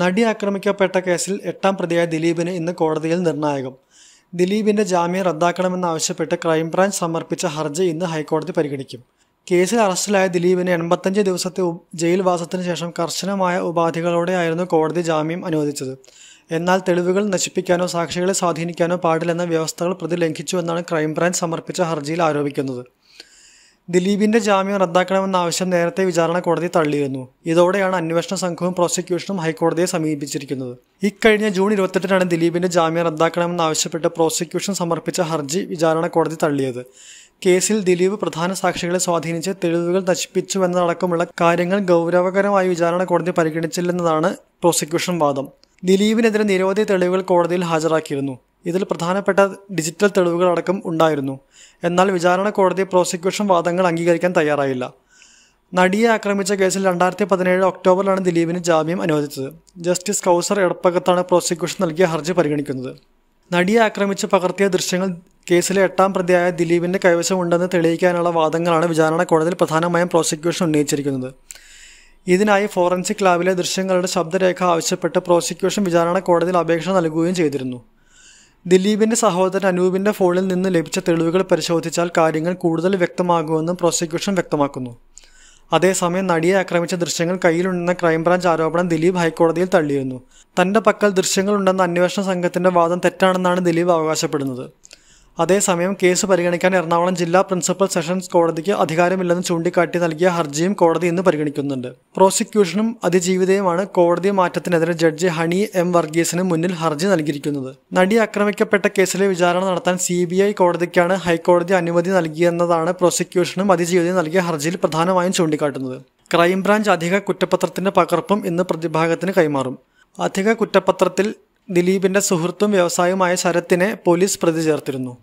നടി ആക്രമിക്കപ്പെട്ട കേസിൽ എട്ടാം പ്രതിയായ ദിലീപിന് ഇന്ന് കോടതിയിൽ നിർണായകം ദിലീപിന്റെ ജാമ്യം റദ്ദാക്കണമെന്നാവശ്യപ്പെട്ട് ക്രൈംബ്രാഞ്ച് സമർപ്പിച്ച ഹർജി ഇന്ന് ഹൈക്കോടതി പരിഗണിക്കും കേസിൽ അറസ്റ്റിലായ ദിലീപിന് എൺപത്തഞ്ച് ദിവസത്തെ ജയിൽവാസത്തിന് ശേഷം കർശനമായ ഉപാധികളോടെയായിരുന്നു കോടതി ജാമ്യം അനുവദിച്ചത് എന്നാൽ തെളിവുകൾ നശിപ്പിക്കാനോ സാക്ഷികളെ സ്വാധീനിക്കാനോ പാടില്ലെന്ന വ്യവസ്ഥകൾ പ്രതി ലംഘിച്ചുവെന്നാണ് ക്രൈംബ്രാഞ്ച് സമർപ്പിച്ച ഹർജിയിൽ ആരോപിക്കുന്നത് ദിലീപിന്റെ ജാമ്യം റദ്ദാക്കണമെന്ന ആവശ്യം നേരത്തെ വിചാരണ കോടതി തള്ളിയിരുന്നു ഇതോടെയാണ് അന്വേഷണ സംഘവും പ്രോസിക്യൂഷനും ഹൈക്കോടതിയെ സമീപിച്ചിരിക്കുന്നത് ഇക്കഴിഞ്ഞ ജൂൺ ഇരുപത്തെട്ടിനാണ് ദിലീപിന്റെ ജാമ്യം റദ്ദാക്കണമെന്നാവശ്യപ്പെട്ട് പ്രോസിക്യൂഷൻ സമർപ്പിച്ച ഹർജി വിചാരണ കോടതി തള്ളിയത് കേസിൽ ദിലീപ് പ്രധാന സാക്ഷികളെ സ്വാധീനിച്ച് തെളിവുകൾ നശിപ്പിച്ചുവെന്നതടക്കമുള്ള കാര്യങ്ങൾ ഗൗരവകരമായി വിചാരണ കോടതി പരിഗണിച്ചില്ലെന്നതാണ് പ്രോസിക്യൂഷൻ വാദം ദിലീപിനെതിരെ നിരവധി തെളിവുകൾ കോടതിയിൽ ഹാജരാക്കിയിരുന്നു ഇതിൽ പ്രധാനപ്പെട്ട ഡിജിറ്റൽ അടക്കം ഉണ്ടായിരുന്നു എന്നാൽ വിചാരണ കോടതി പ്രോസിക്യൂഷൻ വാദങ്ങൾ അംഗീകരിക്കാൻ തയ്യാറായില്ല നടിയെ ആക്രമിച്ച കേസിൽ രണ്ടായിരത്തി പതിനേഴ് ഒക്ടോബറിലാണ് ദിലീപിന് ജാമ്യം അനുവദിച്ചത് ജസ്റ്റിസ് കൗസർ എടപ്പകത്താണ് പ്രോസിക്യൂഷൻ നൽകിയ ഹർജി പരിഗണിക്കുന്നത് നടിയെ ആക്രമിച്ച് പകർത്തിയ ദൃശ്യങ്ങൾ കേസിലെ എട്ടാം പ്രതിയായ ദിലീപിൻ്റെ കൈവശമുണ്ടെന്ന് തെളിയിക്കാനുള്ള വാദങ്ങളാണ് വിചാരണ കോടതിയിൽ പ്രധാനമായും പ്രോസിക്യൂഷൻ ഉന്നയിച്ചിരിക്കുന്നത് ഇതിനായി ഫോറൻസിക് ലാബിലെ ദൃശ്യങ്ങളുടെ ശബ്ദരേഖ ആവശ്യപ്പെട്ട് പ്രോസിക്യൂഷൻ വിചാരണ കോടതിയിൽ അപേക്ഷ നൽകുകയും ചെയ്തിരുന്നു ദിലീപിന്റെ സഹോദരൻ അനൂപിന്റെ ഫോണിൽ നിന്ന് ലഭിച്ച തെളിവുകൾ പരിശോധിച്ചാൽ കാര്യങ്ങൾ കൂടുതൽ വ്യക്തമാകുമെന്നും പ്രോസിക്യൂഷൻ വ്യക്തമാക്കുന്നു അതേസമയം നടിയെ ആക്രമിച്ച ദൃശ്യങ്ങൾ കയ്യിലുണ്ടെന്ന ക്രൈംബ്രാഞ്ച് ആരോപണം ദിലീപ് ഹൈക്കോടതിയിൽ തള്ളിയിരുന്നു തന്റെ പക്കൽ ദൃശ്യങ്ങളുണ്ടെന്ന അന്വേഷണ സംഘത്തിന്റെ വാദം തെറ്റാണെന്നാണ് ദിലീപ് അവകാശപ്പെടുന്നത് അതേസമയം കേസ് പരിഗണിക്കാൻ എറണാകുളം ജില്ലാ പ്രിൻസിപ്പൽ സെഷൻസ് കോടതിക്ക് അധികാരമില്ലെന്ന് ചൂണ്ടിക്കാട്ടി നൽകിയ ഹർജിയും കോടതി ഇന്ന് പരിഗണിക്കുന്നുണ്ട് പ്രോസിക്യൂഷനും അതിജീവിതയുമാണ് കോടതി മാറ്റത്തിനെതിരെ ജഡ്ജി ഹണി എം വർഗീസിന് മുന്നിൽ ഹർജി നൽകിയിരിക്കുന്നത് നടി ആക്രമിക്കപ്പെട്ട കേസിലെ വിചാരണ നടത്താൻ സി കോടതിക്കാണ് ഹൈക്കോടതി അനുമതി നൽകിയെന്നതാണ് പ്രോസിക്യൂഷനും അതിജീവിതയും നൽകിയ ഹർജിയിൽ പ്രധാനമായും ചൂണ്ടിക്കാട്ടുന്നത് ക്രൈംബ്രാഞ്ച് അധിക കുറ്റപത്രത്തിന്റെ പകർപ്പും ഇന്ന് പ്രതിഭാഗത്തിന് കൈമാറും അധിക കുറ്റപത്രത്തിൽ ദിലീപിന്റെ സുഹൃത്തും വ്യവസായവുമായ ശരത്തിനെ പോലീസ് പ്രതി ചേർത്തിരുന്നു